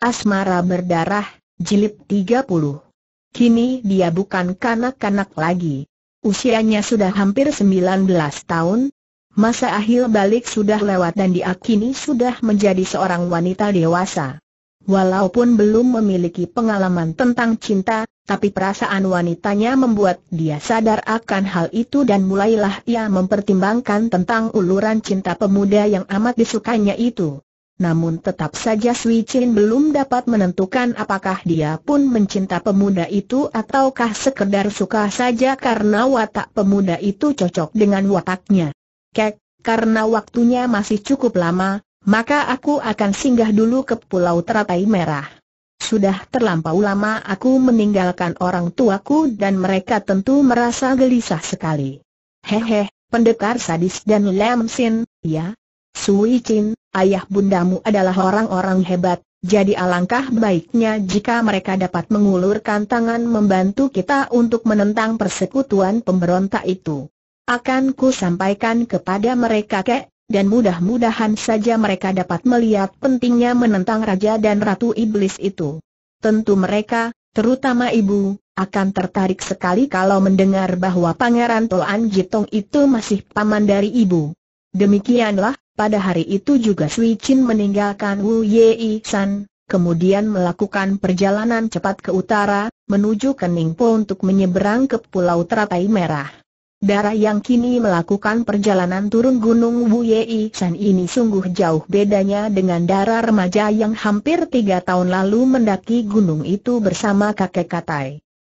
Asmara Berdarah, Jilid 30. Kini dia bukan kanak-kanak lagi. Usianya sudah hampir 19 tahun. Masa akhir balik sudah lewat dan dia kini sudah menjadi seorang wanita dewasa. Walaupun belum memiliki pengalaman tentang cinta, tapi perasaan wanitanya membuat dia sadar akan hal itu dan mulailah ia mempertimbangkan tentang uluran cinta pemuda yang amat disukainya itu. Namun tetap saja Sui Chin belum dapat menentukan apakah dia pun mencinta pemuda itu ataukah sekedar suka saja karena watak pemuda itu cocok dengan wataknya. Kek, karena waktunya masih cukup lama, maka aku akan singgah dulu ke Pulau Teratai Merah. Sudah terlampau lama aku meninggalkan orang tuaku dan mereka tentu merasa gelisah sekali. Hehe, pendekar sadis dan lemsin, ya, Sui Chin, ayah bundamu adalah orang-orang hebat, jadi alangkah baiknya jika mereka dapat mengulurkan tangan membantu kita untuk menentang persekutuan pemberontak itu. Akan ku sampaikan kepada mereka kek, dan mudah-mudahan saja mereka dapat melihat pentingnya menentang Raja dan Ratu Iblis itu. Tentu mereka, terutama ibu, akan tertarik sekali kalau mendengar bahwa Pangeran Toan Jitong itu masih paman dari ibu. Demikianlah, pada hari itu juga Sui Chin meninggalkan Wu Yei San, kemudian melakukan perjalanan cepat ke utara, menuju ke Ningpo untuk menyeberang ke Pulau Teratai Merah. Darah yang kini melakukan perjalanan turun gunung Wu Yei San ini sungguh jauh bedanya dengan darah remaja yang hampir tiga tahun lalu mendaki gunung itu bersama kakek Katai.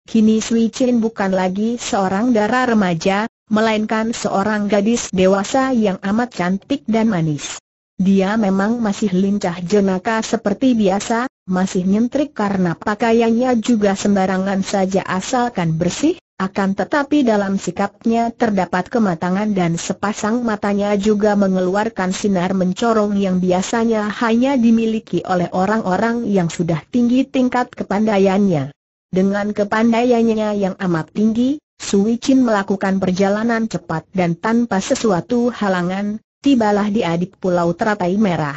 Kini Sui Chin bukan lagi seorang darah remaja, melainkan seorang gadis dewasa yang amat cantik dan manis. Dia memang masih lincah jenaka seperti biasa, masih nyentrik karena pakaiannya juga sembarangan saja asalkan bersih, akan tetapi dalam sikapnya terdapat kematangan dan sepasang matanya juga mengeluarkan sinar mencorong yang biasanya hanya dimiliki oleh orang-orang yang sudah tinggi tingkat kepandaiannya. Dengan kepandaiannya yang amat tinggi, Sui Chin melakukan perjalanan cepat dan tanpa sesuatu halangan, tibalah di adik Pulau Teratai Merah.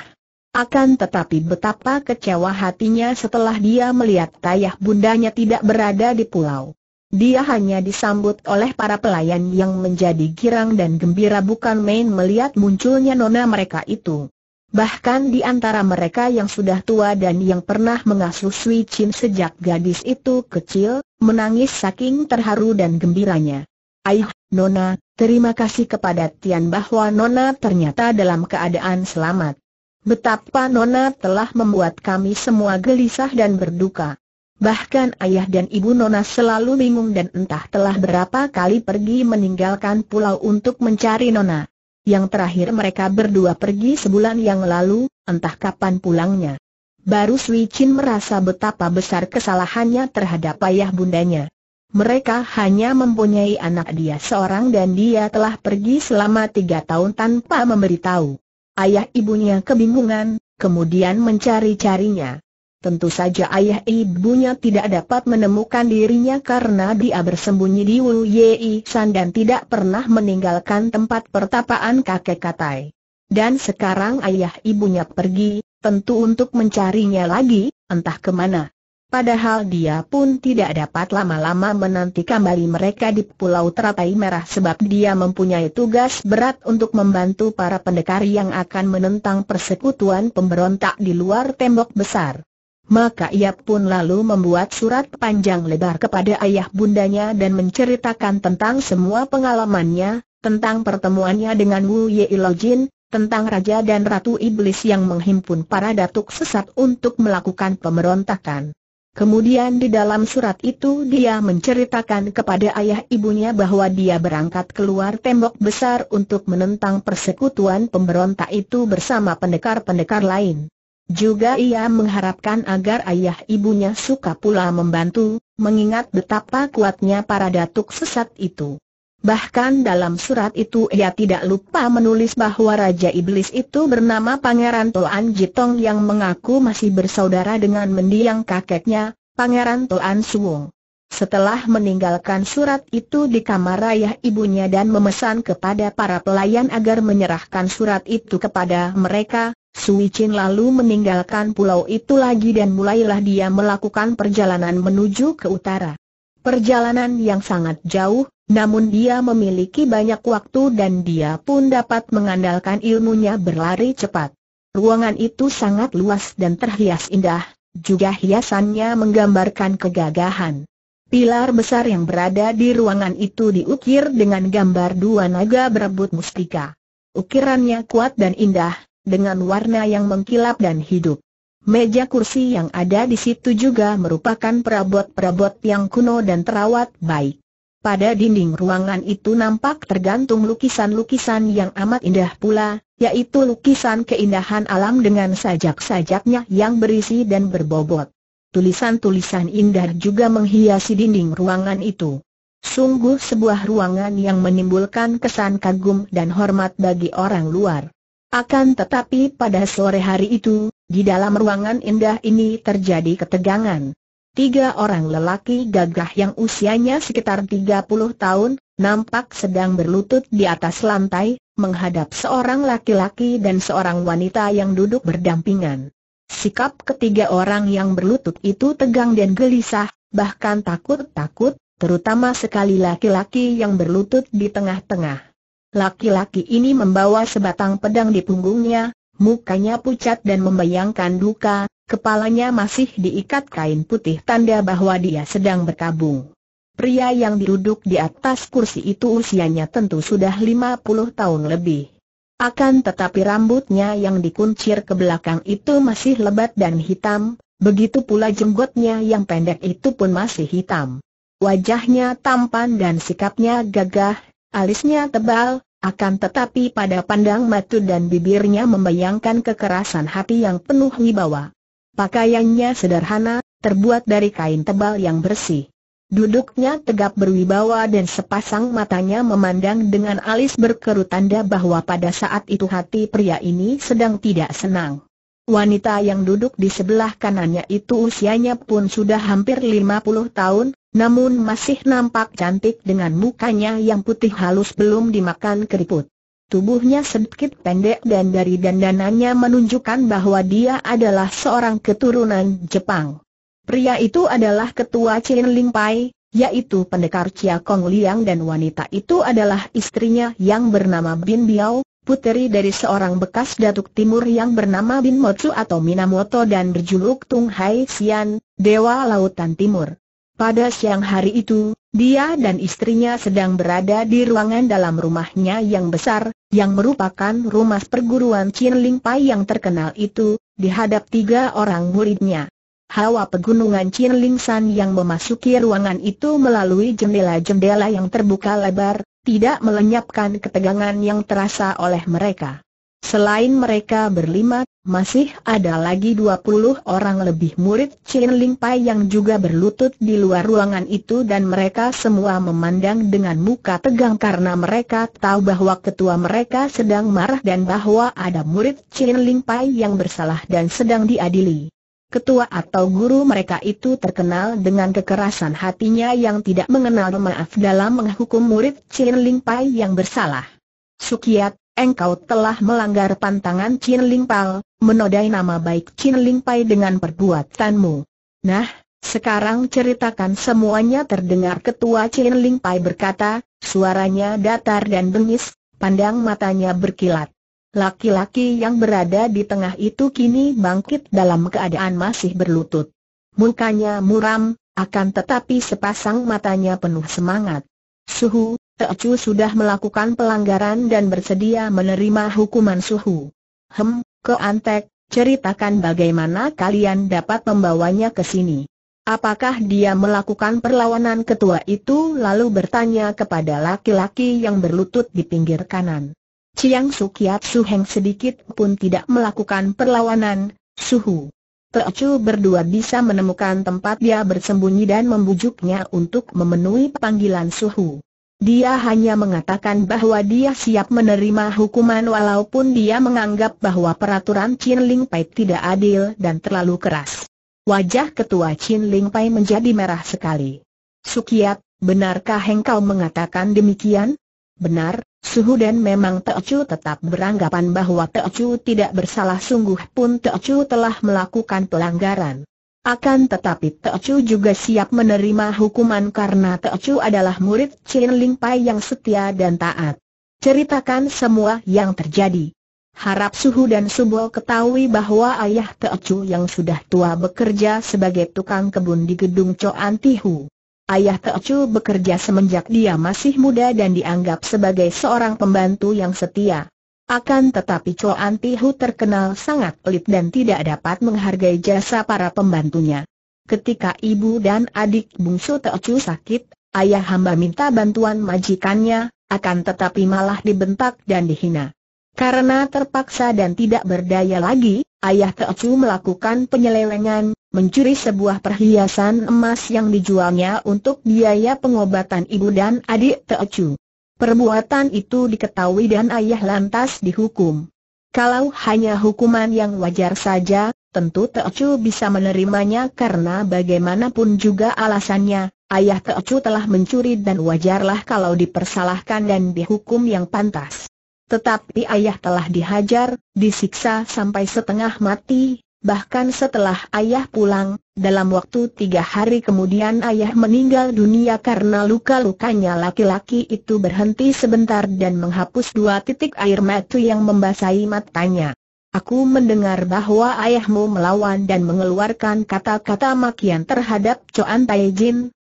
Akan tetapi betapa kecewa hatinya setelah dia melihat tayah bundanya tidak berada di pulau. Dia hanya disambut oleh para pelayan yang menjadi girang dan gembira bukan main melihat munculnya nona mereka itu. Bahkan di antara mereka yang sudah tua dan yang pernah mengasuh Sui Chin sejak gadis itu kecil, menangis saking terharu dan gembiranya. Aih, Nona, terima kasih kepada Tian bahwa Nona ternyata dalam keadaan selamat. Betapa Nona telah membuat kami semua gelisah dan berduka. Bahkan ayah dan ibu Nona selalu bingung dan entah telah berapa kali pergi meninggalkan pulau untuk mencari Nona. Yang terakhir mereka berdua pergi sebulan yang lalu, entah kapan pulangnya. Baru Sui Chin merasa betapa besar kesalahannya terhadap ayah bundanya. Mereka hanya mempunyai anak dia seorang dan dia telah pergi selama tiga tahun tanpa memberitahu. Ayah ibunya kebingungan, kemudian mencari-carinya. Tentu saja ayah ibunya tidak dapat menemukan dirinya karena dia bersembunyi di Wu Yei San dan tidak pernah meninggalkan tempat pertapaan kakek Katai. Dan sekarang ayah ibunya pergi, tentu untuk mencarinya lagi, entah kemana. Padahal dia pun tidak dapat lama-lama menanti kembali mereka di Pulau Teratai Merah sebab dia mempunyai tugas berat untuk membantu para pendekar yang akan menentang persekutuan pemberontak di luar tembok besar. Maka ia pun lalu membuat surat panjang lebar kepada ayah bundanya dan menceritakan tentang semua pengalamannya, tentang pertemuannya dengan Wu Ye Jin tentang Raja dan Ratu Iblis yang menghimpun para datuk sesat untuk melakukan pemberontakan. Kemudian di dalam surat itu dia menceritakan kepada ayah ibunya bahwa dia berangkat keluar tembok besar untuk menentang persekutuan pemberontak itu bersama pendekar-pendekar lain. Juga ia mengharapkan agar ayah ibunya suka pula membantu, mengingat betapa kuatnya para datuk sesat itu. Bahkan dalam surat itu ia tidak lupa menulis bahwa Raja Iblis itu bernama Pangeran Toan Jitong yang mengaku masih bersaudara dengan mendiang kakeknya, Pangeran Toan Suwong. Setelah meninggalkan surat itu di kamar ayah ibunya dan memesan kepada para pelayan agar menyerahkan surat itu kepada mereka, Sui Chin lalu meninggalkan pulau itu lagi dan mulailah dia melakukan perjalanan menuju ke utara. Perjalanan yang sangat jauh, namun dia memiliki banyak waktu dan dia pun dapat mengandalkan ilmunya berlari cepat. Ruangan itu sangat luas dan terhias indah, juga hiasannya menggambarkan kegagahan. Pilar besar yang berada di ruangan itu diukir dengan gambar dua naga berebut mustika. Ukirannya kuat dan indah, dengan warna yang mengkilap dan hidup. Meja kursi yang ada di situ juga merupakan perabot-perabot yang kuno dan terawat baik. Pada dinding ruangan itu nampak tergantung lukisan-lukisan yang amat indah pula, yaitu lukisan keindahan alam dengan sajak-sajaknya yang berisi dan berbobot. Tulisan-tulisan indah juga menghiasi dinding ruangan itu. Sungguh sebuah ruangan yang menimbulkan kesan kagum dan hormat bagi orang luar. Akan tetapi pada sore hari itu, di dalam ruangan indah ini terjadi ketegangan. Tiga orang lelaki gagah yang usianya sekitar 30 tahun, nampak sedang berlutut di atas lantai, menghadap seorang laki-laki dan seorang wanita yang duduk berdampingan. Sikap ketiga orang yang berlutut itu tegang dan gelisah, bahkan takut-takut, terutama sekali laki-laki yang berlutut di tengah-tengah. Laki-laki ini membawa sebatang pedang di punggungnya, mukanya pucat dan membayangkan duka, kepalanya masih diikat kain putih tanda bahwa dia sedang berkabung. Pria yang duduk di atas kursi itu usianya tentu sudah 50 tahun lebih. Akan tetapi rambutnya yang dikuncir ke belakang itu masih lebat dan hitam, begitu pula jenggotnya yang pendek itu pun masih hitam. Wajahnya tampan dan sikapnya gagah, Alisnya tebal, akan tetapi pada pandang matu dan bibirnya membayangkan kekerasan hati yang penuh wibawa. Pakaiannya sederhana, terbuat dari kain tebal yang bersih. Duduknya tegap berwibawa dan sepasang matanya memandang dengan alis berkerut tanda bahwa pada saat itu hati pria ini sedang tidak senang. Wanita yang duduk di sebelah kanannya itu usianya pun sudah hampir 50 tahun, namun masih nampak cantik dengan mukanya yang putih halus belum dimakan keriput. Tubuhnya sedikit pendek dan dari dandanannya menunjukkan bahwa dia adalah seorang keturunan Jepang. Pria itu adalah ketua Chin Ling Pai, yaitu pendekar Chia Kong Liang dan wanita itu adalah istrinya yang bernama Bin Biao, puteri dari seorang bekas datuk timur yang bernama Bin Motsu atau Minamoto dan berjuluk Tung Hai Xian, Dewa Lautan Timur. Pada siang hari itu, dia dan istrinya sedang berada di ruangan dalam rumahnya yang besar, yang merupakan rumah perguruan Chin Ling Pai yang terkenal itu, dihadap tiga orang muridnya. Hawa pegunungan Chin Ling San yang memasuki ruangan itu melalui jendela-jendela yang terbuka lebar, tidak melenyapkan ketegangan yang terasa oleh mereka. Selain mereka berlima, masih ada lagi 20 orang lebih murid Chin Ling Pai yang juga berlutut di luar ruangan itu dan mereka semua memandang dengan muka tegang karena mereka tahu bahwa ketua mereka sedang marah dan bahwa ada murid Chin Ling Pai yang bersalah dan sedang diadili. Ketua atau guru mereka itu terkenal dengan kekerasan hatinya yang tidak mengenal maaf dalam menghukum murid Chin Ling Pai yang bersalah. Sukiat engkau telah melanggar pantangan Chin Ling Pal, menodai nama baik Chin Ling Pai dengan perbuatanmu. Nah, sekarang ceritakan semuanya terdengar ketua Chin Ling Pai berkata, suaranya datar dan bengis, pandang matanya berkilat. Laki-laki yang berada di tengah itu kini bangkit dalam keadaan masih berlutut. Mukanya muram, akan tetapi sepasang matanya penuh semangat. Suhu, Teocu sudah melakukan pelanggaran dan bersedia menerima hukuman suhu. Hem, ke Antek, ceritakan bagaimana kalian dapat membawanya ke sini. Apakah dia melakukan perlawanan ketua itu lalu bertanya kepada laki-laki yang berlutut di pinggir kanan. Ciang Sukiat Suheng sedikit pun tidak melakukan perlawanan, Suhu. Teocu berdua bisa menemukan tempat dia bersembunyi dan membujuknya untuk memenuhi panggilan Suhu. Dia hanya mengatakan bahwa dia siap menerima hukuman walaupun dia menganggap bahwa peraturan Chin Ling Pai tidak adil dan terlalu keras. Wajah ketua Chin Ling Pai menjadi merah sekali. Sukiat, benarkah engkau mengatakan demikian? Benar, Suhu dan memang Chu tetap beranggapan bahwa Chu tidak bersalah sungguh pun Chu telah melakukan pelanggaran. Akan tetapi Teochu juga siap menerima hukuman karena Teochu adalah murid Chin Ling Pai yang setia dan taat. Ceritakan semua yang terjadi. Harap Suhu dan Subo ketahui bahwa ayah Teochu yang sudah tua bekerja sebagai tukang kebun di gedung Coan Tihu. Ayah Teochu bekerja semenjak dia masih muda dan dianggap sebagai seorang pembantu yang setia. Akan tetapi Choan Tihu terkenal sangat pelit dan tidak dapat menghargai jasa para pembantunya. Ketika ibu dan adik bungsu Teocu sakit, ayah hamba minta bantuan majikannya, akan tetapi malah dibentak dan dihina. Karena terpaksa dan tidak berdaya lagi, ayah Teocu melakukan penyelewengan, mencuri sebuah perhiasan emas yang dijualnya untuk biaya pengobatan ibu dan adik Teocu. Perbuatan itu diketahui dan ayah lantas dihukum. Kalau hanya hukuman yang wajar saja, tentu Teocu bisa menerimanya karena bagaimanapun juga alasannya, ayah Teocu telah mencuri dan wajarlah kalau dipersalahkan dan dihukum yang pantas. Tetapi ayah telah dihajar, disiksa sampai setengah mati, bahkan setelah ayah pulang, dalam waktu tiga hari kemudian ayah meninggal dunia karena luka-lukanya laki-laki itu berhenti sebentar dan menghapus dua titik air mata yang membasahi matanya. Aku mendengar bahwa ayahmu melawan dan mengeluarkan kata-kata makian terhadap Coan Tai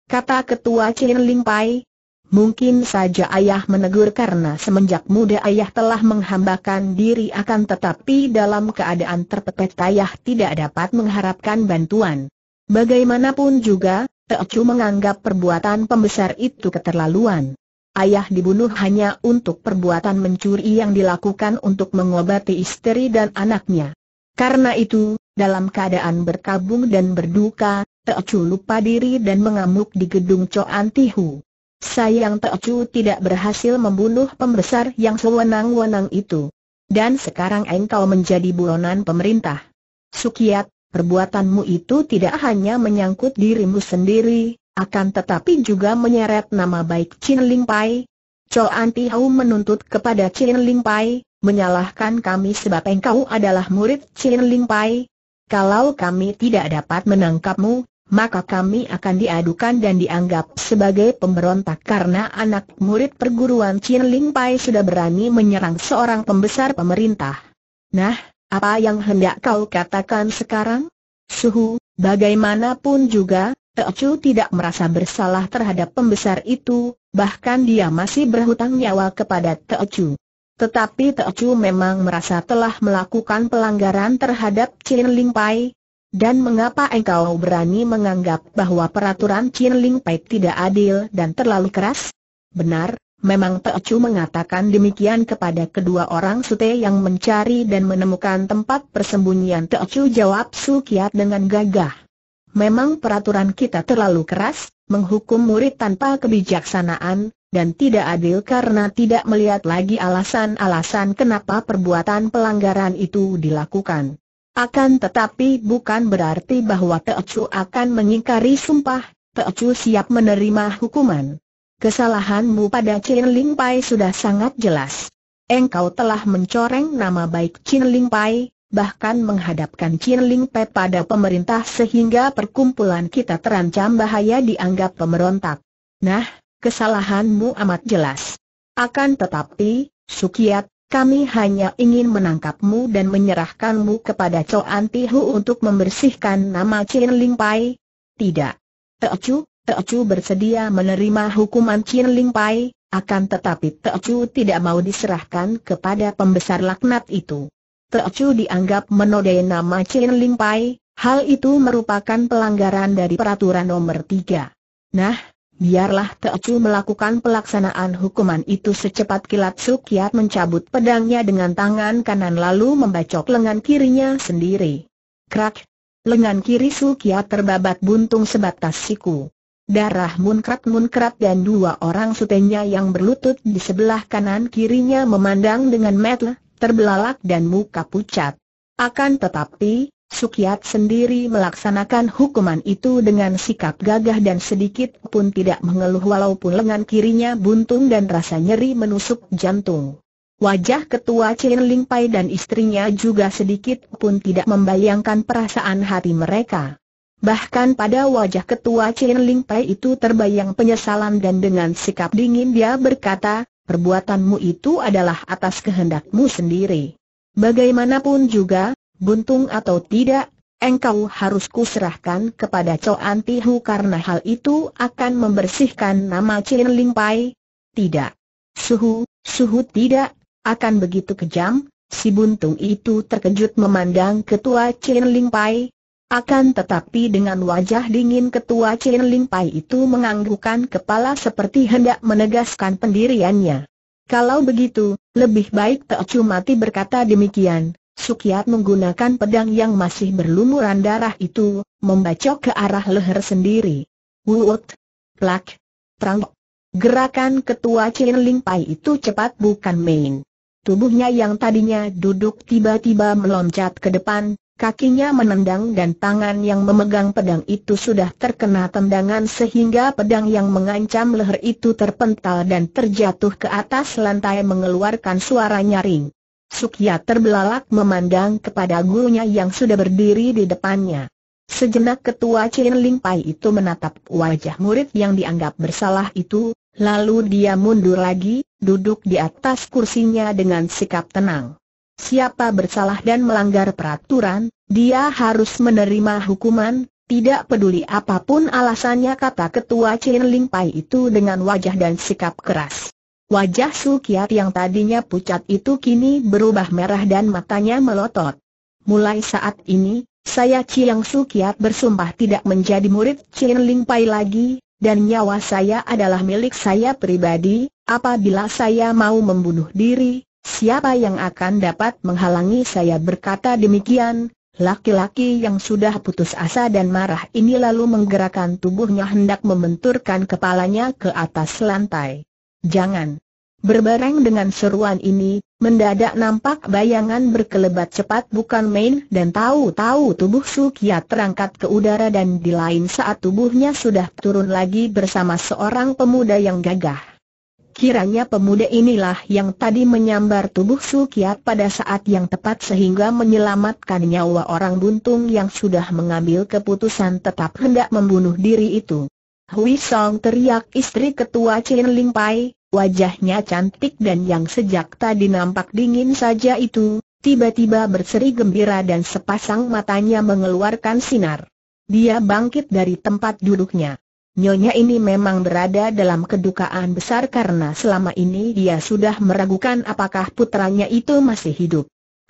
kata ketua Chin Ling Pai. Mungkin saja ayah menegur karena semenjak muda ayah telah menghambakan diri akan tetapi dalam keadaan terpepet ayah tidak dapat mengharapkan bantuan. Bagaimanapun juga, Teocu menganggap perbuatan pembesar itu keterlaluan. Ayah dibunuh hanya untuk perbuatan mencuri yang dilakukan untuk mengobati istri dan anaknya. Karena itu, dalam keadaan berkabung dan berduka, Teocu lupa diri dan mengamuk di gedung Coan Tihu. Sayang Teocu tidak berhasil membunuh pembesar yang sewenang-wenang itu. Dan sekarang engkau menjadi buronan pemerintah. Sukiat, perbuatanmu itu tidak hanya menyangkut dirimu sendiri, akan tetapi juga menyeret nama baik Chin Ling Pai. Ti Hau menuntut kepada Chin Ling Pai, menyalahkan kami sebab engkau adalah murid Chin Ling Pai. Kalau kami tidak dapat menangkapmu, maka kami akan diadukan dan dianggap sebagai pemberontak karena anak murid perguruan Chin Ling Pai sudah berani menyerang seorang pembesar pemerintah. Nah, apa yang hendak kau katakan sekarang? Suhu, bagaimanapun juga, Teocu tidak merasa bersalah terhadap pembesar itu, bahkan dia masih berhutang nyawa kepada Teocu. Tetapi Teocu memang merasa telah melakukan pelanggaran terhadap Chin Ling Pai. Dan mengapa engkau berani menganggap bahwa peraturan Chin Ling Pai tidak adil dan terlalu keras? Benar, Memang Chu mengatakan demikian kepada kedua orang sute yang mencari dan menemukan tempat persembunyian Chu jawab Sukiat dengan gagah. Memang peraturan kita terlalu keras, menghukum murid tanpa kebijaksanaan, dan tidak adil karena tidak melihat lagi alasan-alasan kenapa perbuatan pelanggaran itu dilakukan. Akan tetapi bukan berarti bahwa Teocu akan mengingkari sumpah, Teocu siap menerima hukuman. Kesalahanmu pada Chin Ling Pai sudah sangat jelas. Engkau telah mencoreng nama baik Chin Ling Pai, bahkan menghadapkan Chin Ling Pai pada pemerintah sehingga perkumpulan kita terancam bahaya dianggap pemberontak. Nah, kesalahanmu amat jelas. Akan tetapi, Sukiat, kami hanya ingin menangkapmu dan menyerahkanmu kepada Choan Antihu untuk membersihkan nama Chin Ling Pai. Tidak. Ecu, Teocu bersedia menerima hukuman Chin Ling Pai, akan tetapi Teocu tidak mau diserahkan kepada pembesar laknat itu. Teocu dianggap menodai nama Chin Ling Pai, hal itu merupakan pelanggaran dari peraturan nomor 3. Nah, biarlah Teocu melakukan pelaksanaan hukuman itu secepat kilat Sukiat mencabut pedangnya dengan tangan kanan lalu membacok lengan kirinya sendiri. Krak! Lengan kiri Sukiat terbabat buntung sebatas siku. Darah munkrat-munkrat dan dua orang sutenya yang berlutut di sebelah kanan kirinya memandang dengan metel, terbelalak dan muka pucat. Akan tetapi, Sukiat sendiri melaksanakan hukuman itu dengan sikap gagah dan sedikit pun tidak mengeluh walaupun lengan kirinya buntung dan rasa nyeri menusuk jantung. Wajah ketua Chen Ling Pai dan istrinya juga sedikit pun tidak membayangkan perasaan hati mereka. Bahkan pada wajah ketua Chen Ling Pai itu terbayang penyesalan dan dengan sikap dingin dia berkata, perbuatanmu itu adalah atas kehendakmu sendiri. Bagaimanapun juga, buntung atau tidak, engkau harus kuserahkan kepada Coan Tihu karena hal itu akan membersihkan nama Chen Ling Pai. Tidak. Suhu, suhu tidak, akan begitu kejam, si buntung itu terkejut memandang ketua Chen Ling Pai, akan tetapi dengan wajah dingin ketua Chin Ling Pai itu menganggukkan kepala seperti hendak menegaskan pendiriannya. Kalau begitu, lebih baik Teocu mati berkata demikian. Sukiat menggunakan pedang yang masih berlumuran darah itu, membacok ke arah leher sendiri. Wut, Plak! Prangok! Gerakan ketua Chin Ling Pai itu cepat bukan main. Tubuhnya yang tadinya duduk tiba-tiba meloncat ke depan, Kakinya menendang dan tangan yang memegang pedang itu sudah terkena tendangan sehingga pedang yang mengancam leher itu terpental dan terjatuh ke atas lantai mengeluarkan suara nyaring. Sukya terbelalak memandang kepada gurunya yang sudah berdiri di depannya. Sejenak ketua Chin Ling Pai itu menatap wajah murid yang dianggap bersalah itu, lalu dia mundur lagi, duduk di atas kursinya dengan sikap tenang siapa bersalah dan melanggar peraturan, dia harus menerima hukuman, tidak peduli apapun alasannya kata ketua Chin Ling Pai itu dengan wajah dan sikap keras. Wajah Su Kiat yang tadinya pucat itu kini berubah merah dan matanya melotot. Mulai saat ini, saya Chiang Su Kiat bersumpah tidak menjadi murid Chin Ling Pai lagi, dan nyawa saya adalah milik saya pribadi, apabila saya mau membunuh diri, Siapa yang akan dapat menghalangi saya berkata demikian, Laki-laki yang sudah putus asa dan marah ini lalu menggerakkan tubuhnya hendak membenturkan kepalanya ke atas lantai. Jangan! Berbareng dengan seruan ini, mendadak nampak bayangan berkelebat cepat bukan main dan tahu-tahu tubuh Sukia terangkat ke udara dan di lain saat tubuhnya sudah turun lagi bersama seorang pemuda yang gagah. Kiranya pemuda inilah yang tadi menyambar tubuh Sukiat pada saat yang tepat sehingga menyelamatkan nyawa orang buntung yang sudah mengambil keputusan tetap hendak membunuh diri itu. Hui Song teriak istri ketua Chin Ling Pai, wajahnya cantik dan yang sejak tadi nampak dingin saja itu, tiba-tiba berseri gembira dan sepasang matanya mengeluarkan sinar. Dia bangkit dari tempat duduknya. Nyonya ini memang berada dalam kedukaan besar karena selama ini dia sudah meragukan apakah putranya itu masih hidup.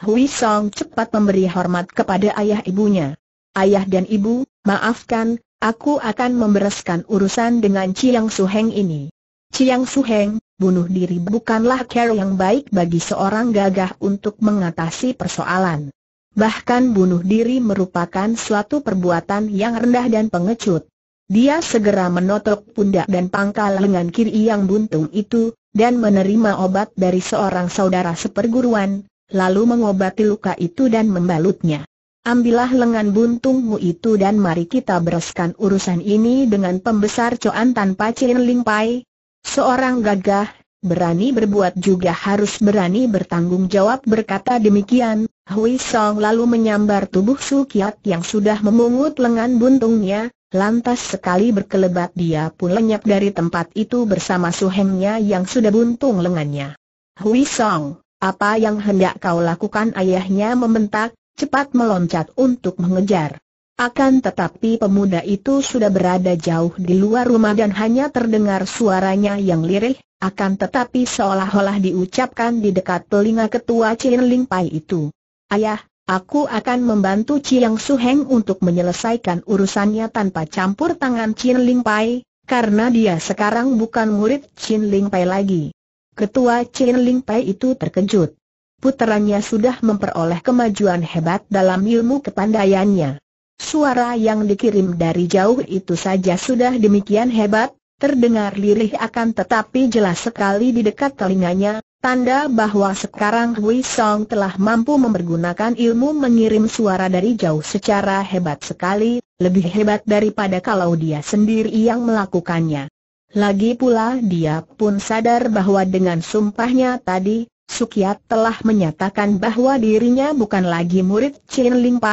Hui Song cepat memberi hormat kepada ayah ibunya. Ayah dan ibu, maafkan, aku akan membereskan urusan dengan Chiang Heng ini. Chiang Heng, bunuh diri bukanlah cara yang baik bagi seorang gagah untuk mengatasi persoalan. Bahkan bunuh diri merupakan suatu perbuatan yang rendah dan pengecut. Dia segera menotok pundak dan pangkal lengan kiri yang buntung itu, dan menerima obat dari seorang saudara seperguruan, lalu mengobati luka itu dan membalutnya. Ambillah lengan buntungmu itu dan mari kita bereskan urusan ini dengan pembesar coan tanpa Cilin lingpai. Seorang gagah, berani berbuat juga harus berani bertanggung jawab berkata demikian. Hui Song lalu menyambar tubuh Su Kiat yang sudah memungut lengan buntungnya, Lantas sekali berkelebat dia pun lenyap dari tempat itu bersama suhengnya yang sudah buntung lengannya. Hui Song, apa yang hendak kau lakukan ayahnya membentak, cepat meloncat untuk mengejar. Akan tetapi pemuda itu sudah berada jauh di luar rumah dan hanya terdengar suaranya yang lirih, akan tetapi seolah-olah diucapkan di dekat telinga ketua Chin Ling Pai itu. Ayah, Aku akan membantu Chiang Suheng untuk menyelesaikan urusannya tanpa campur tangan Chin Ling Pai, karena dia sekarang bukan murid Chin Ling Pai lagi. Ketua Chin Ling Pai itu terkejut. Puterannya sudah memperoleh kemajuan hebat dalam ilmu kepandaiannya. Suara yang dikirim dari jauh itu saja sudah demikian hebat, terdengar lirih akan tetapi jelas sekali di dekat telinganya, Tanda bahwa sekarang Hui Song telah mampu mempergunakan ilmu mengirim suara dari jauh secara hebat sekali, lebih hebat daripada kalau dia sendiri yang melakukannya. Lagi pula dia pun sadar bahwa dengan sumpahnya tadi, Sukiat telah menyatakan bahwa dirinya bukan lagi murid Chin Ling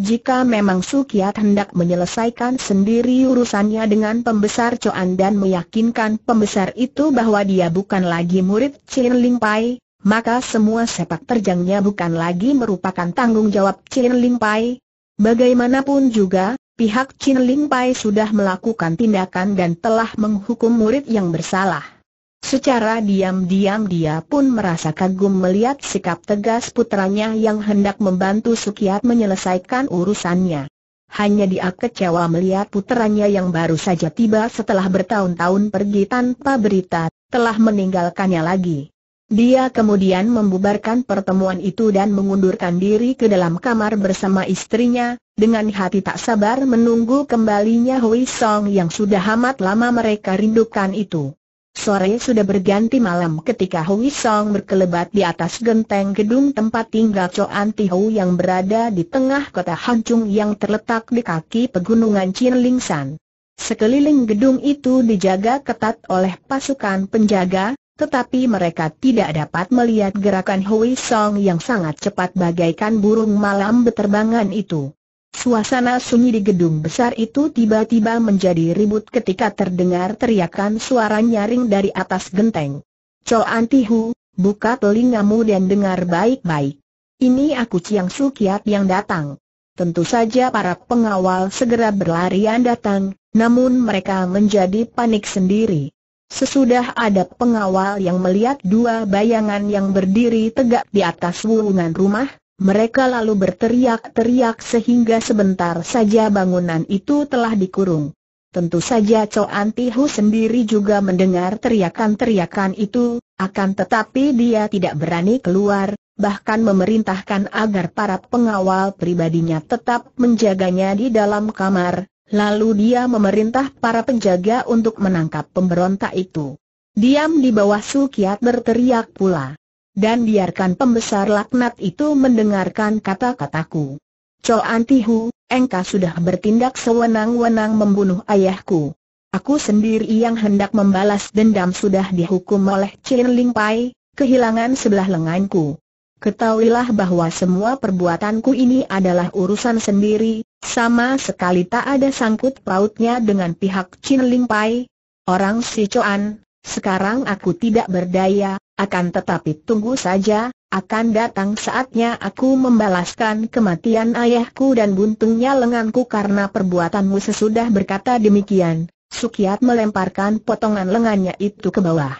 jika memang Sukiat hendak menyelesaikan sendiri urusannya dengan pembesar Coan dan meyakinkan pembesar itu bahwa dia bukan lagi murid Chin Ling Pai, maka semua sepak terjangnya bukan lagi merupakan tanggung jawab Chin Ling Pai. Bagaimanapun juga, pihak Chin Ling Pai sudah melakukan tindakan dan telah menghukum murid yang bersalah. Secara diam-diam dia pun merasa kagum melihat sikap tegas putranya yang hendak membantu Sukiat menyelesaikan urusannya. Hanya dia kecewa melihat putranya yang baru saja tiba setelah bertahun-tahun pergi tanpa berita, telah meninggalkannya lagi. Dia kemudian membubarkan pertemuan itu dan mengundurkan diri ke dalam kamar bersama istrinya, dengan hati tak sabar menunggu kembalinya Hui Song yang sudah amat lama mereka rindukan itu. Sore sudah berganti malam ketika Hui Song berkelebat di atas genteng gedung tempat tinggal Choan Tihou yang berada di tengah kota Hancung yang terletak di kaki pegunungan Chinlingsan. Sekeliling gedung itu dijaga ketat oleh pasukan penjaga, tetapi mereka tidak dapat melihat gerakan Hui Song yang sangat cepat bagaikan burung malam beterbangan itu. Suasana sunyi di gedung besar itu tiba-tiba menjadi ribut ketika terdengar teriakan suara nyaring dari atas genteng. Cho Hu, buka telingamu dan dengar baik-baik. Ini aku Chiang Su Kiat yang datang. Tentu saja para pengawal segera berlarian datang, namun mereka menjadi panik sendiri. Sesudah ada pengawal yang melihat dua bayangan yang berdiri tegak di atas wulungan rumah, mereka lalu berteriak-teriak sehingga sebentar saja bangunan itu telah dikurung. Tentu saja Coan Tihu sendiri juga mendengar teriakan-teriakan itu, akan tetapi dia tidak berani keluar, bahkan memerintahkan agar para pengawal pribadinya tetap menjaganya di dalam kamar, lalu dia memerintah para penjaga untuk menangkap pemberontak itu. Diam di bawah Sukiat berteriak pula dan biarkan pembesar laknat itu mendengarkan kata-kataku. Cho Antihu, engkau sudah bertindak sewenang-wenang membunuh ayahku. Aku sendiri yang hendak membalas dendam sudah dihukum oleh Chin Ling Pai, kehilangan sebelah lenganku. Ketahuilah bahwa semua perbuatanku ini adalah urusan sendiri, sama sekali tak ada sangkut pautnya dengan pihak Chin Ling Pai. Orang si Coan, sekarang aku tidak berdaya, akan tetapi tunggu saja, akan datang saatnya aku membalaskan kematian ayahku dan buntungnya lenganku karena perbuatanmu sesudah berkata demikian. Sukiat melemparkan potongan lengannya itu ke bawah.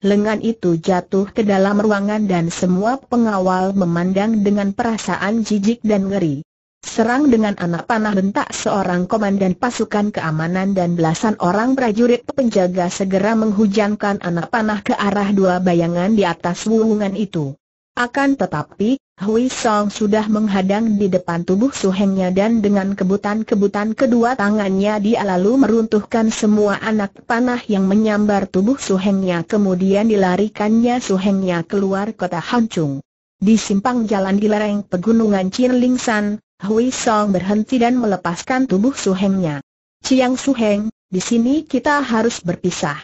Lengan itu jatuh ke dalam ruangan dan semua pengawal memandang dengan perasaan jijik dan ngeri. Serang dengan anak panah bentak seorang komandan pasukan keamanan dan belasan orang prajurit penjaga segera menghujankan anak panah ke arah dua bayangan di atas wulungan itu. Akan tetapi, Hui Song sudah menghadang di depan tubuh suhengnya dan dengan kebutan-kebutan kedua tangannya dia lalu meruntuhkan semua anak panah yang menyambar tubuh suhengnya kemudian dilarikannya suhengnya keluar kota Hancung. Di simpang jalan di lereng pegunungan Chin San, Hui Song berhenti dan melepaskan tubuh Su Suhengnya. Ciang Heng, di sini kita harus berpisah.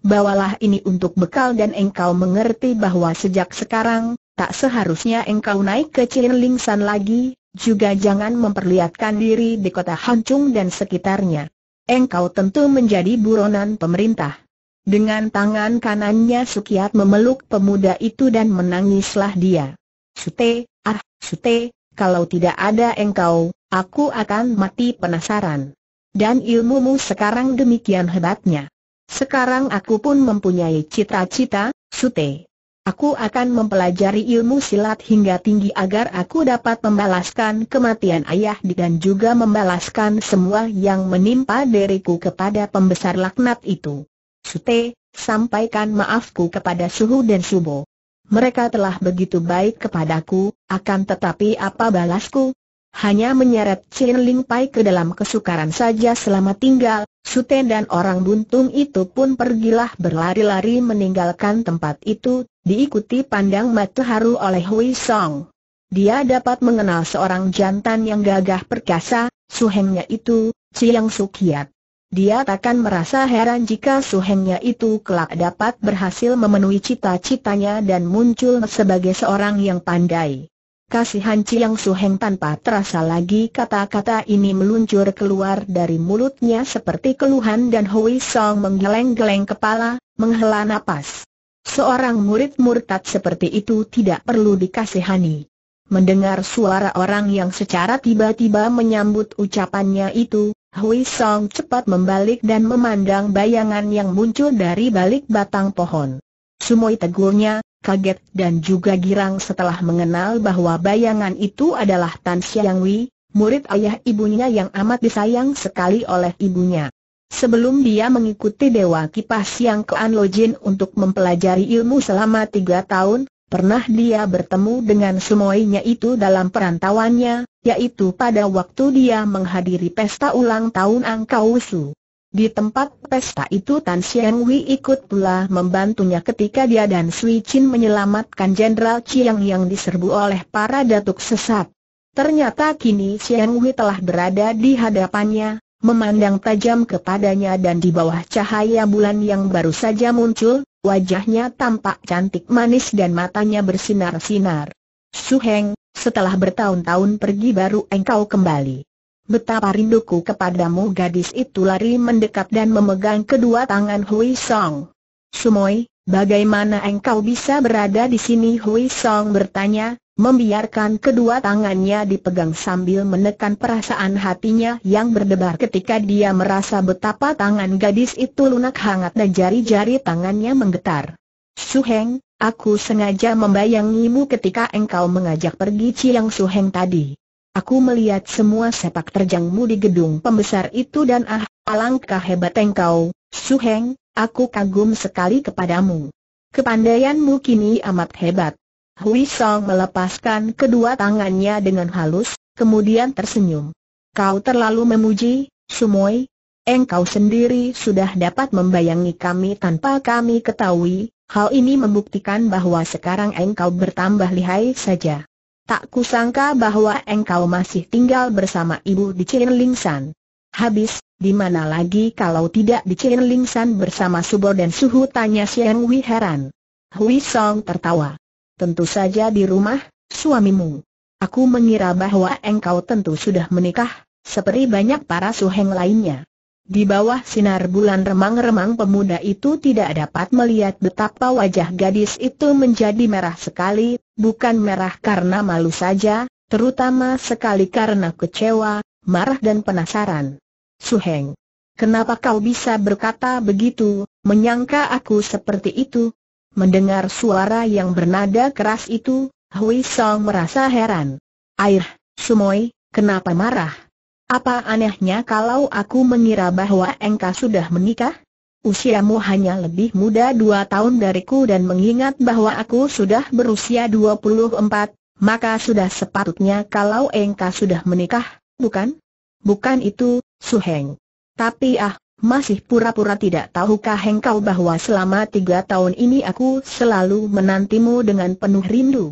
Bawalah ini untuk bekal dan engkau mengerti bahwa sejak sekarang, tak seharusnya engkau naik ke San lagi, juga jangan memperlihatkan diri di kota Hancung dan sekitarnya. Engkau tentu menjadi buronan pemerintah. Dengan tangan kanannya Sukiat memeluk pemuda itu dan menangislah dia. Sute, ah, Sute, kalau tidak ada engkau, aku akan mati penasaran. Dan ilmumu sekarang demikian hebatnya. Sekarang aku pun mempunyai cita-cita, Sute. Aku akan mempelajari ilmu silat hingga tinggi agar aku dapat membalaskan kematian ayah dan juga membalaskan semua yang menimpa diriku kepada pembesar laknat itu. Sute, sampaikan maafku kepada Suhu dan Subo. Mereka telah begitu baik kepadaku, akan tetapi apa balasku? Hanya menyeret Chin Ling Pai ke dalam kesukaran saja selama tinggal, Suten dan orang buntung itu pun pergilah berlari-lari meninggalkan tempat itu, diikuti pandang mata haru oleh Hui Song. Dia dapat mengenal seorang jantan yang gagah perkasa, suhengnya itu, Chiang Sukiat. Dia takkan merasa heran jika suhengnya itu kelak dapat berhasil memenuhi cita-citanya dan muncul sebagai seorang yang pandai. Kasihan Ciang Suheng tanpa terasa lagi kata-kata ini meluncur keluar dari mulutnya seperti keluhan dan Hui Song menggeleng-geleng kepala, menghela napas. Seorang murid murtad seperti itu tidak perlu dikasihani. Mendengar suara orang yang secara tiba-tiba menyambut ucapannya itu, Hui Song cepat membalik dan memandang bayangan yang muncul dari balik batang pohon. Sumoi tegurnya, kaget dan juga girang setelah mengenal bahwa bayangan itu adalah Tan Xiang Wei, murid ayah ibunya yang amat disayang sekali oleh ibunya. Sebelum dia mengikuti Dewa Kipas Yang Kean untuk mempelajari ilmu selama tiga tahun, pernah dia bertemu dengan Sumoinya itu dalam perantauannya, yaitu pada waktu dia menghadiri pesta ulang tahun Angkau Su. Di tempat pesta itu Tan Sien Wei ikut pula membantunya ketika dia dan Sui Chin menyelamatkan Jenderal Chiang yang diserbu oleh para datuk sesat. Ternyata kini Sien Wei telah berada di hadapannya, memandang tajam kepadanya dan di bawah cahaya bulan yang baru saja muncul, wajahnya tampak cantik manis dan matanya bersinar-sinar. Suheng, setelah bertahun-tahun pergi baru engkau kembali. Betapa rinduku kepadamu gadis itu lari mendekat dan memegang kedua tangan Hui Song. Sumoy, bagaimana engkau bisa berada di sini Hui Song bertanya, membiarkan kedua tangannya dipegang sambil menekan perasaan hatinya yang berdebar ketika dia merasa betapa tangan gadis itu lunak hangat dan jari-jari tangannya menggetar. Suheng, Aku sengaja membayangimu ketika engkau mengajak pergi Chiang Suheng tadi. Aku melihat semua sepak terjangmu di gedung pembesar itu dan ah, alangkah hebat engkau, Suheng, aku kagum sekali kepadamu. Kepandaianmu kini amat hebat. Hui Song melepaskan kedua tangannya dengan halus, kemudian tersenyum. Kau terlalu memuji, Sumoi. Engkau sendiri sudah dapat membayangi kami tanpa kami ketahui, Hal ini membuktikan bahwa sekarang engkau bertambah lihai saja. Tak kusangka bahwa engkau masih tinggal bersama ibu di Cilin Lingsan. Habis, di mana lagi kalau tidak di Cilin Lingsan bersama Subo dan Suhu tanya Sian Wi heran. Hui Song tertawa. Tentu saja di rumah, suamimu. Aku mengira bahwa engkau tentu sudah menikah, seperti banyak para suheng lainnya. Di bawah sinar bulan remang-remang pemuda itu tidak dapat melihat betapa wajah gadis itu menjadi merah sekali, bukan merah karena malu saja, terutama sekali karena kecewa, marah dan penasaran. Suheng, kenapa kau bisa berkata begitu, menyangka aku seperti itu? Mendengar suara yang bernada keras itu, Hui Song merasa heran. Air, Sumoy, kenapa marah? Apa anehnya kalau aku mengira bahwa engkau sudah menikah? Usiamu hanya lebih muda dua tahun dariku dan mengingat bahwa aku sudah berusia 24, maka sudah sepatutnya kalau engkau sudah menikah, bukan? Bukan itu, Su Heng. Tapi ah, masih pura-pura tidak tahukah engkau bahwa selama tiga tahun ini aku selalu menantimu dengan penuh rindu?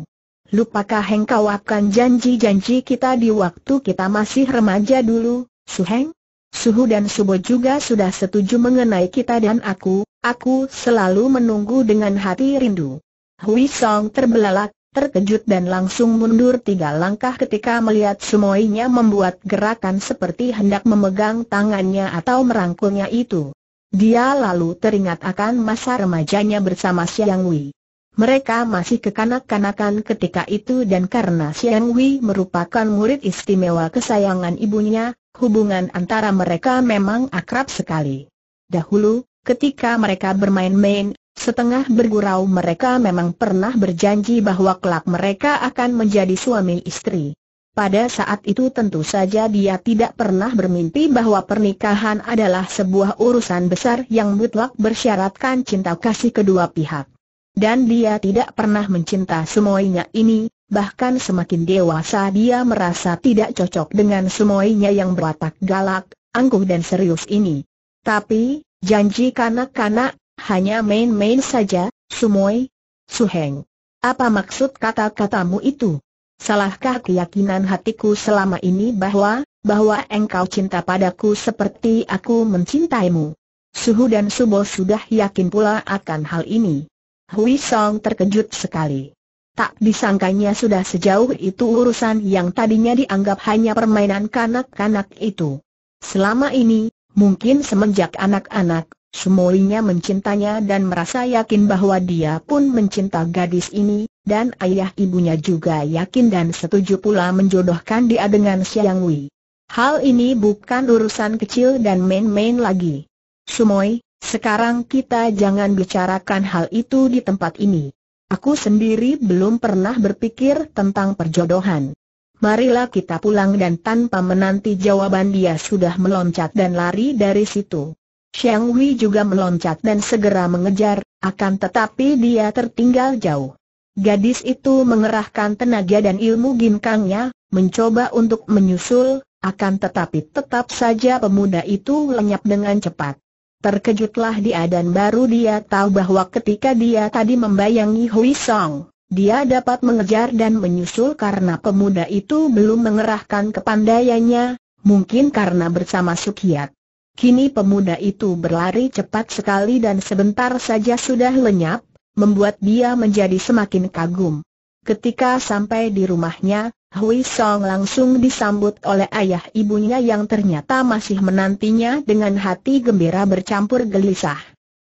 lupakah engkau akan janji-janji kita di waktu kita masih remaja dulu, Su Suheng? Suhu dan Subo juga sudah setuju mengenai kita dan aku, aku selalu menunggu dengan hati rindu. Hui Song terbelalak, terkejut dan langsung mundur tiga langkah ketika melihat semuanya membuat gerakan seperti hendak memegang tangannya atau merangkulnya itu. Dia lalu teringat akan masa remajanya bersama Siang Wei. Mereka masih kekanak-kanakan ketika itu dan karena Xiang Wei merupakan murid istimewa kesayangan ibunya, hubungan antara mereka memang akrab sekali. Dahulu, ketika mereka bermain-main, setengah bergurau mereka memang pernah berjanji bahwa kelak mereka akan menjadi suami istri. Pada saat itu tentu saja dia tidak pernah bermimpi bahwa pernikahan adalah sebuah urusan besar yang mutlak bersyaratkan cinta kasih kedua pihak. Dan dia tidak pernah mencinta semuanya ini, bahkan semakin dewasa dia merasa tidak cocok dengan semuanya yang berwatak galak, angkuh dan serius ini. Tapi, janji kanak-kanak, hanya main-main saja, Sumoy, Suheng. Apa maksud kata-katamu itu? Salahkah keyakinan hatiku selama ini bahwa, bahwa engkau cinta padaku seperti aku mencintaimu? Suhu dan Subo sudah yakin pula akan hal ini. Hui Song terkejut sekali. Tak disangkanya sudah sejauh itu urusan yang tadinya dianggap hanya permainan kanak-kanak itu. Selama ini, mungkin semenjak anak-anak, semuanya mencintanya dan merasa yakin bahwa dia pun mencinta gadis ini, dan ayah ibunya juga yakin dan setuju pula menjodohkan dia dengan Xiang Wei. Hal ini bukan urusan kecil dan main-main lagi. Sumoy, sekarang kita jangan bicarakan hal itu di tempat ini. Aku sendiri belum pernah berpikir tentang perjodohan. Marilah kita pulang dan tanpa menanti jawaban dia sudah meloncat dan lari dari situ. Xiang Wei juga meloncat dan segera mengejar, akan tetapi dia tertinggal jauh. Gadis itu mengerahkan tenaga dan ilmu ginkangnya, mencoba untuk menyusul, akan tetapi tetap saja pemuda itu lenyap dengan cepat. Terkejutlah dia dan baru dia tahu bahwa ketika dia tadi membayangi Hui Song, dia dapat mengejar dan menyusul karena pemuda itu belum mengerahkan kepandaiannya, mungkin karena bersama Sukiat. Kini pemuda itu berlari cepat sekali dan sebentar saja sudah lenyap, membuat dia menjadi semakin kagum. Ketika sampai di rumahnya, Hui Song langsung disambut oleh ayah ibunya yang ternyata masih menantinya dengan hati gembira bercampur gelisah.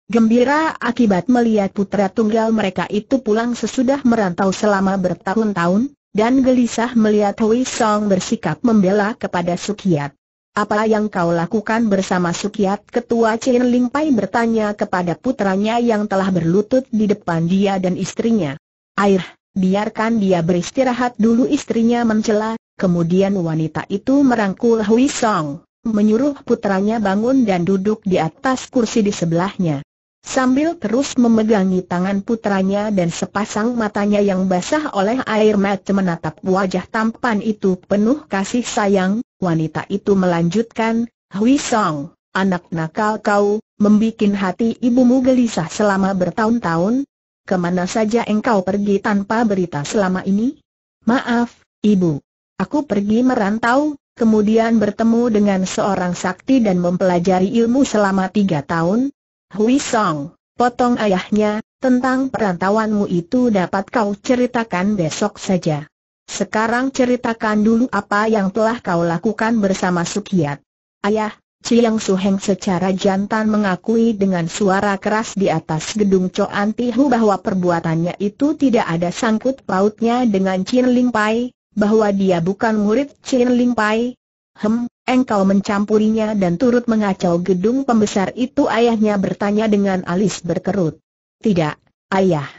Gembira akibat melihat putra tunggal mereka itu pulang sesudah merantau selama bertahun-tahun, dan gelisah melihat Hui Song bersikap membela kepada Sukiat. Apa yang kau lakukan bersama Sukiat? Ketua Chen Ling Pai bertanya kepada putranya yang telah berlutut di depan dia dan istrinya. Air, biarkan dia beristirahat dulu istrinya mencela, kemudian wanita itu merangkul Hui Song, menyuruh putranya bangun dan duduk di atas kursi di sebelahnya. Sambil terus memegangi tangan putranya dan sepasang matanya yang basah oleh air mata menatap wajah tampan itu penuh kasih sayang, wanita itu melanjutkan, Hui Song, anak nakal kau, membuat hati ibumu gelisah selama bertahun-tahun, kemana saja engkau pergi tanpa berita selama ini? Maaf, Ibu. Aku pergi merantau, kemudian bertemu dengan seorang sakti dan mempelajari ilmu selama tiga tahun. Hui Song, potong ayahnya, tentang perantauanmu itu dapat kau ceritakan besok saja. Sekarang ceritakan dulu apa yang telah kau lakukan bersama Sukiat. Ayah, Chiang Suheng secara jantan mengakui dengan suara keras di atas gedung Coan Antihu bahwa perbuatannya itu tidak ada sangkut pautnya dengan Chin Ling Pai, bahwa dia bukan murid Chin Ling Pai. Hem, engkau mencampurinya dan turut mengacau gedung pembesar itu ayahnya bertanya dengan alis berkerut. Tidak, ayah.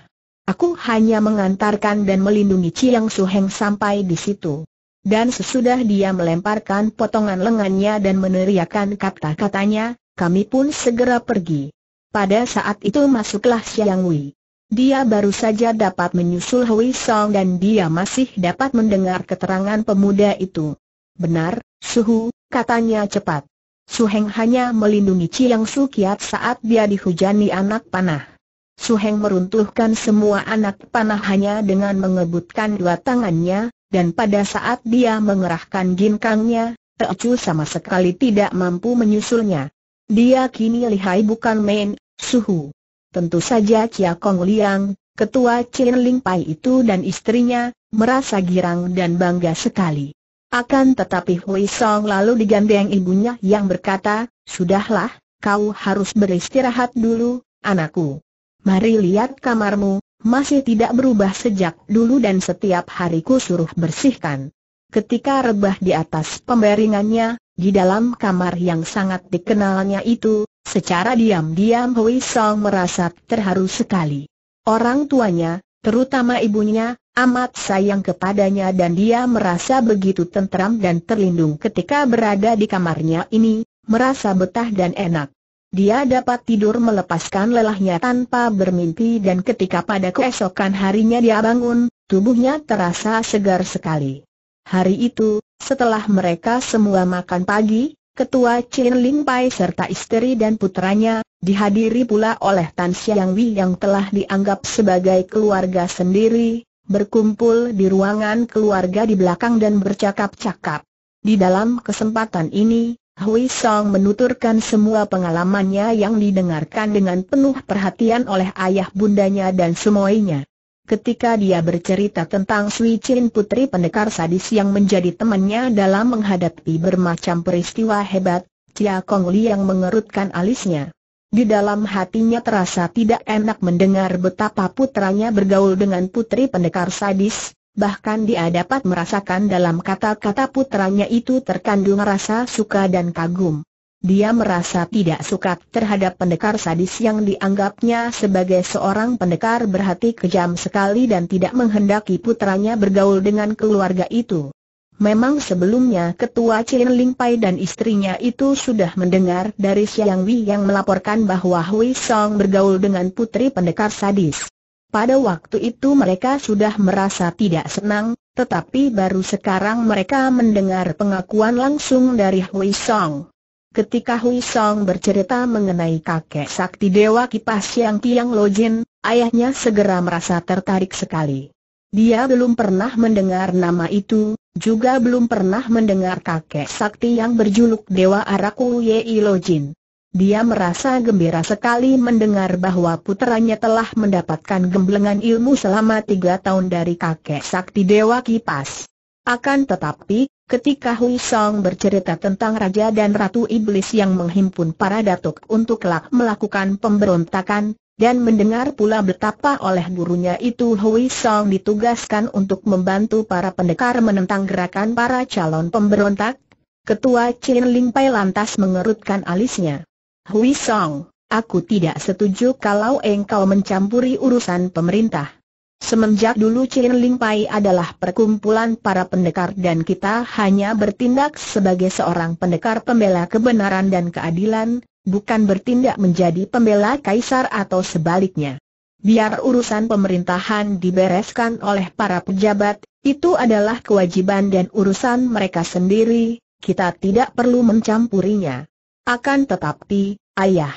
Aku hanya mengantarkan dan melindungi Chiang Suheng sampai di situ dan sesudah dia melemparkan potongan lengannya dan meneriakkan kata-katanya, kami pun segera pergi. Pada saat itu masuklah Xiang Wei. Dia baru saja dapat menyusul Hui Song dan dia masih dapat mendengar keterangan pemuda itu. Benar, Suhu, katanya cepat. Suheng hanya melindungi Chiang Su Kiat saat dia dihujani anak panah. Suheng meruntuhkan semua anak panah hanya dengan mengebutkan dua tangannya, dan pada saat dia mengerahkan ginkangnya, Teocu sama sekali tidak mampu menyusulnya. Dia kini lihai bukan main, suhu. Tentu saja Chia Kong Liang, ketua Chin Ling Pai itu dan istrinya, merasa girang dan bangga sekali. Akan tetapi Hui Song lalu digandeng ibunya yang berkata, Sudahlah, kau harus beristirahat dulu, anakku. Mari lihat kamarmu, masih tidak berubah sejak dulu dan setiap hariku suruh bersihkan. Ketika rebah di atas pemberingannya, di dalam kamar yang sangat dikenalnya itu, secara diam-diam Hui Song merasa terharu sekali. Orang tuanya, terutama ibunya, amat sayang kepadanya dan dia merasa begitu tentram dan terlindung ketika berada di kamarnya ini, merasa betah dan enak. Dia dapat tidur melepaskan lelahnya tanpa bermimpi dan ketika pada keesokan harinya dia bangun, tubuhnya terasa segar sekali. Hari itu, setelah mereka semua makan pagi, ketua Chen Ling Pai serta istri dan putranya, dihadiri pula oleh Tan Xiang Wei yang telah dianggap sebagai keluarga sendiri, berkumpul di ruangan keluarga di belakang dan bercakap-cakap. Di dalam kesempatan ini, Hui Song menuturkan semua pengalamannya yang didengarkan dengan penuh perhatian oleh ayah bundanya dan semuanya. Ketika dia bercerita tentang Sui Chin putri pendekar sadis yang menjadi temannya dalam menghadapi bermacam peristiwa hebat, Chia Kong yang mengerutkan alisnya. Di dalam hatinya terasa tidak enak mendengar betapa putranya bergaul dengan putri pendekar sadis, bahkan dia dapat merasakan dalam kata-kata putranya itu terkandung rasa suka dan kagum. Dia merasa tidak suka terhadap pendekar sadis yang dianggapnya sebagai seorang pendekar berhati kejam sekali dan tidak menghendaki putranya bergaul dengan keluarga itu. Memang sebelumnya ketua Chen Ling Pai dan istrinya itu sudah mendengar dari Xiang Wei yang melaporkan bahwa Hui Song bergaul dengan putri pendekar sadis. Pada waktu itu mereka sudah merasa tidak senang, tetapi baru sekarang mereka mendengar pengakuan langsung dari Hui Song. Ketika Hui Song bercerita mengenai kakek sakti Dewa Kipas Yang Tiang Lojin, ayahnya segera merasa tertarik sekali. Dia belum pernah mendengar nama itu, juga belum pernah mendengar kakek sakti yang berjuluk Dewa Araku Yei Lojin. Dia merasa gembira sekali mendengar bahwa putranya telah mendapatkan gemblengan ilmu selama tiga tahun dari kakek sakti Dewa Kipas. Akan tetapi, ketika Hui Song bercerita tentang Raja dan Ratu Iblis yang menghimpun para datuk untuk kelak melakukan pemberontakan, dan mendengar pula betapa oleh gurunya itu Hui Song ditugaskan untuk membantu para pendekar menentang gerakan para calon pemberontak, Ketua Chin Ling Pai lantas mengerutkan alisnya. Hui Song, aku tidak setuju kalau engkau mencampuri urusan pemerintah. Semenjak dulu Chin Ling Pai adalah perkumpulan para pendekar dan kita hanya bertindak sebagai seorang pendekar pembela kebenaran dan keadilan, bukan bertindak menjadi pembela kaisar atau sebaliknya. Biar urusan pemerintahan dibereskan oleh para pejabat, itu adalah kewajiban dan urusan mereka sendiri, kita tidak perlu mencampurinya. Akan tetapi, ayah,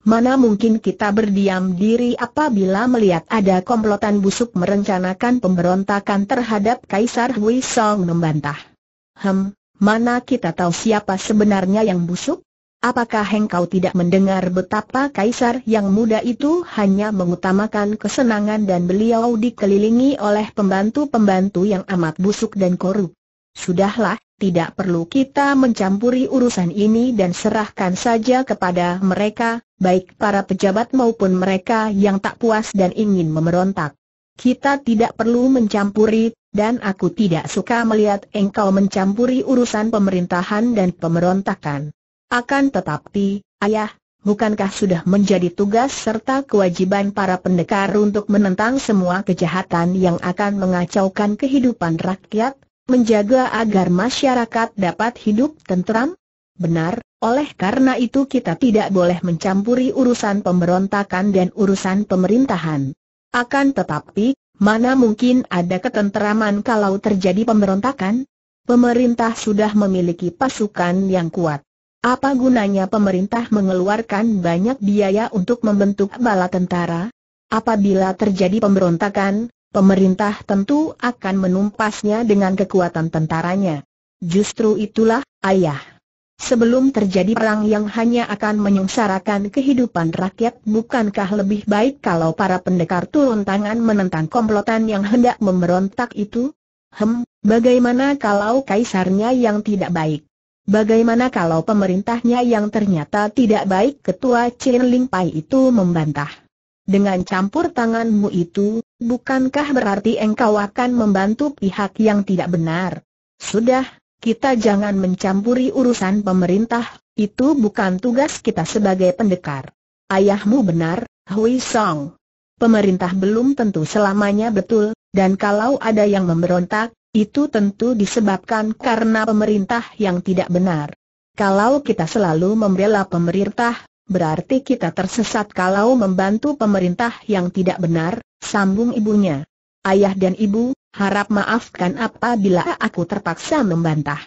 mana mungkin kita berdiam diri apabila melihat ada komplotan busuk merencanakan pemberontakan terhadap Kaisar Hui Song membantah. Hem, mana kita tahu siapa sebenarnya yang busuk? Apakah engkau tidak mendengar betapa kaisar yang muda itu hanya mengutamakan kesenangan dan beliau dikelilingi oleh pembantu-pembantu yang amat busuk dan korup? Sudahlah, tidak perlu kita mencampuri urusan ini dan serahkan saja kepada mereka, baik para pejabat maupun mereka yang tak puas dan ingin memberontak. Kita tidak perlu mencampuri, dan aku tidak suka melihat engkau mencampuri urusan pemerintahan dan pemberontakan. Akan tetapi, ayah, bukankah sudah menjadi tugas serta kewajiban para pendekar untuk menentang semua kejahatan yang akan mengacaukan kehidupan rakyat? menjaga agar masyarakat dapat hidup tentram? Benar, oleh karena itu kita tidak boleh mencampuri urusan pemberontakan dan urusan pemerintahan. Akan tetapi, mana mungkin ada ketentraman kalau terjadi pemberontakan? Pemerintah sudah memiliki pasukan yang kuat. Apa gunanya pemerintah mengeluarkan banyak biaya untuk membentuk bala tentara? Apabila terjadi pemberontakan, pemerintah tentu akan menumpasnya dengan kekuatan tentaranya. Justru itulah, ayah. Sebelum terjadi perang yang hanya akan menyengsarakan kehidupan rakyat bukankah lebih baik kalau para pendekar turun tangan menentang komplotan yang hendak memberontak itu? Hem, bagaimana kalau kaisarnya yang tidak baik? Bagaimana kalau pemerintahnya yang ternyata tidak baik ketua Chin Ling Pai itu membantah? Dengan campur tanganmu itu, Bukankah berarti engkau akan membantu pihak yang tidak benar? Sudah, kita jangan mencampuri urusan pemerintah, itu bukan tugas kita sebagai pendekar. Ayahmu benar, Hui Song. Pemerintah belum tentu selamanya betul, dan kalau ada yang memberontak, itu tentu disebabkan karena pemerintah yang tidak benar. Kalau kita selalu membela pemerintah, berarti kita tersesat kalau membantu pemerintah yang tidak benar, sambung ibunya. Ayah dan ibu, harap maafkan apabila aku terpaksa membantah.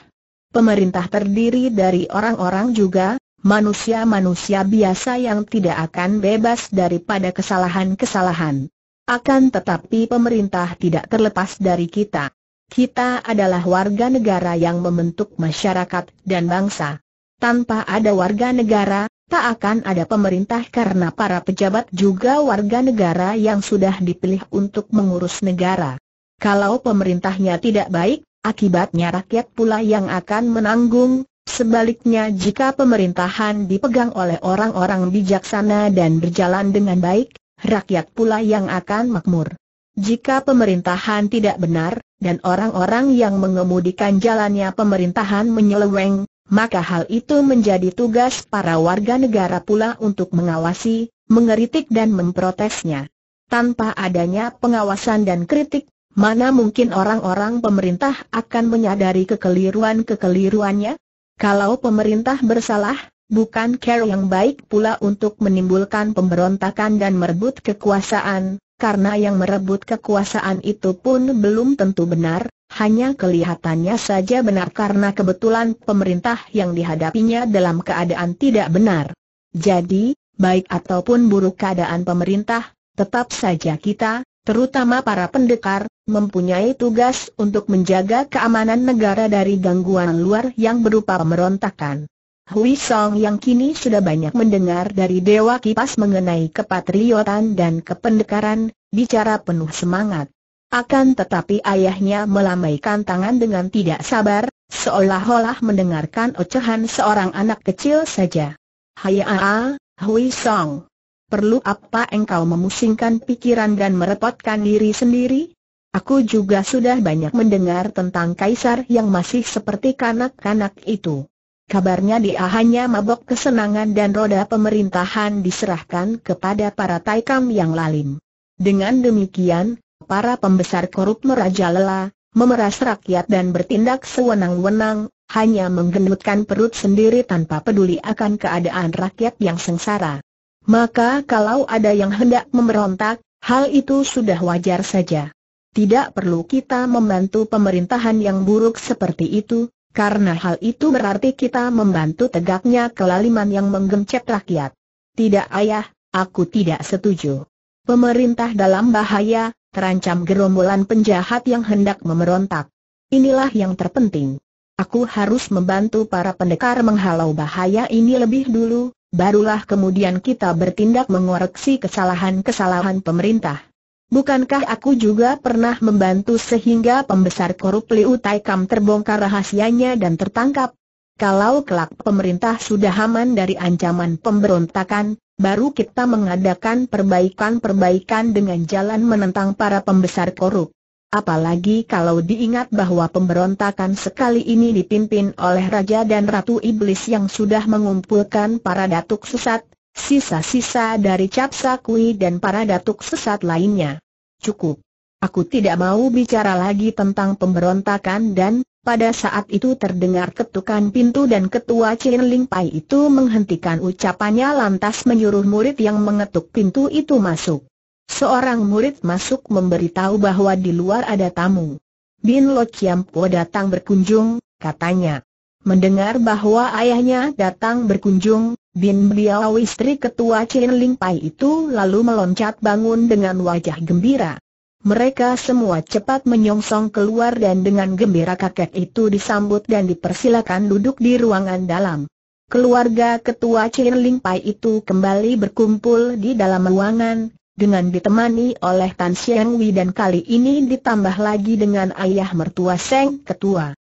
Pemerintah terdiri dari orang-orang juga, manusia-manusia biasa yang tidak akan bebas daripada kesalahan-kesalahan. Akan tetapi pemerintah tidak terlepas dari kita. Kita adalah warga negara yang membentuk masyarakat dan bangsa. Tanpa ada warga negara, tak akan ada pemerintah karena para pejabat juga warga negara yang sudah dipilih untuk mengurus negara. Kalau pemerintahnya tidak baik, akibatnya rakyat pula yang akan menanggung, sebaliknya jika pemerintahan dipegang oleh orang-orang bijaksana dan berjalan dengan baik, rakyat pula yang akan makmur. Jika pemerintahan tidak benar, dan orang-orang yang mengemudikan jalannya pemerintahan menyeleweng, maka hal itu menjadi tugas para warga negara pula untuk mengawasi, mengeritik dan memprotesnya. Tanpa adanya pengawasan dan kritik, mana mungkin orang-orang pemerintah akan menyadari kekeliruan-kekeliruannya? Kalau pemerintah bersalah, bukan care yang baik pula untuk menimbulkan pemberontakan dan merebut kekuasaan, karena yang merebut kekuasaan itu pun belum tentu benar, hanya kelihatannya saja benar karena kebetulan pemerintah yang dihadapinya dalam keadaan tidak benar. Jadi, baik ataupun buruk keadaan pemerintah, tetap saja kita, terutama para pendekar, mempunyai tugas untuk menjaga keamanan negara dari gangguan luar yang berupa pemberontakan. Hui Song yang kini sudah banyak mendengar dari Dewa Kipas mengenai kepatriotan dan kependekaran, bicara penuh semangat. Akan tetapi ayahnya melambaikan tangan dengan tidak sabar, seolah-olah mendengarkan ocehan seorang anak kecil saja. Hai aa, Hui Song. Perlu apa engkau memusingkan pikiran dan merepotkan diri sendiri? Aku juga sudah banyak mendengar tentang kaisar yang masih seperti kanak-kanak itu. Kabarnya dia hanya mabok kesenangan dan roda pemerintahan diserahkan kepada para taikam yang lalim. Dengan demikian, para pembesar korup merajalela, memeras rakyat dan bertindak sewenang-wenang, hanya menggendutkan perut sendiri tanpa peduli akan keadaan rakyat yang sengsara. Maka kalau ada yang hendak memberontak, hal itu sudah wajar saja. Tidak perlu kita membantu pemerintahan yang buruk seperti itu, karena hal itu berarti kita membantu tegaknya kelaliman yang menggencet rakyat. Tidak ayah, aku tidak setuju. Pemerintah dalam bahaya, terancam gerombolan penjahat yang hendak memerontak. Inilah yang terpenting. Aku harus membantu para pendekar menghalau bahaya ini lebih dulu, barulah kemudian kita bertindak mengoreksi kesalahan-kesalahan pemerintah. Bukankah aku juga pernah membantu sehingga pembesar korup Liu Tai Kam terbongkar rahasianya dan tertangkap? Kalau kelak pemerintah sudah aman dari ancaman pemberontakan, baru kita mengadakan perbaikan-perbaikan dengan jalan menentang para pembesar korup. Apalagi kalau diingat bahwa pemberontakan sekali ini dipimpin oleh Raja dan Ratu Iblis yang sudah mengumpulkan para datuk sesat, Sisa-sisa dari Cap Sakui dan para datuk sesat lainnya. Cukup. Aku tidak mau bicara lagi tentang pemberontakan dan, pada saat itu terdengar ketukan pintu dan ketua Chin Ling Pai itu menghentikan ucapannya lantas menyuruh murid yang mengetuk pintu itu masuk. Seorang murid masuk memberitahu bahwa di luar ada tamu. Bin Lo Chiam Po datang berkunjung, katanya. Mendengar bahwa ayahnya datang berkunjung, Bin Biao istri ketua Chin Ling Pai itu lalu meloncat bangun dengan wajah gembira. Mereka semua cepat menyongsong keluar dan dengan gembira kakek itu disambut dan dipersilakan duduk di ruangan dalam. Keluarga ketua Chin Ling Pai itu kembali berkumpul di dalam ruangan, dengan ditemani oleh Tan Xiang Wei dan kali ini ditambah lagi dengan ayah mertua Seng Ketua.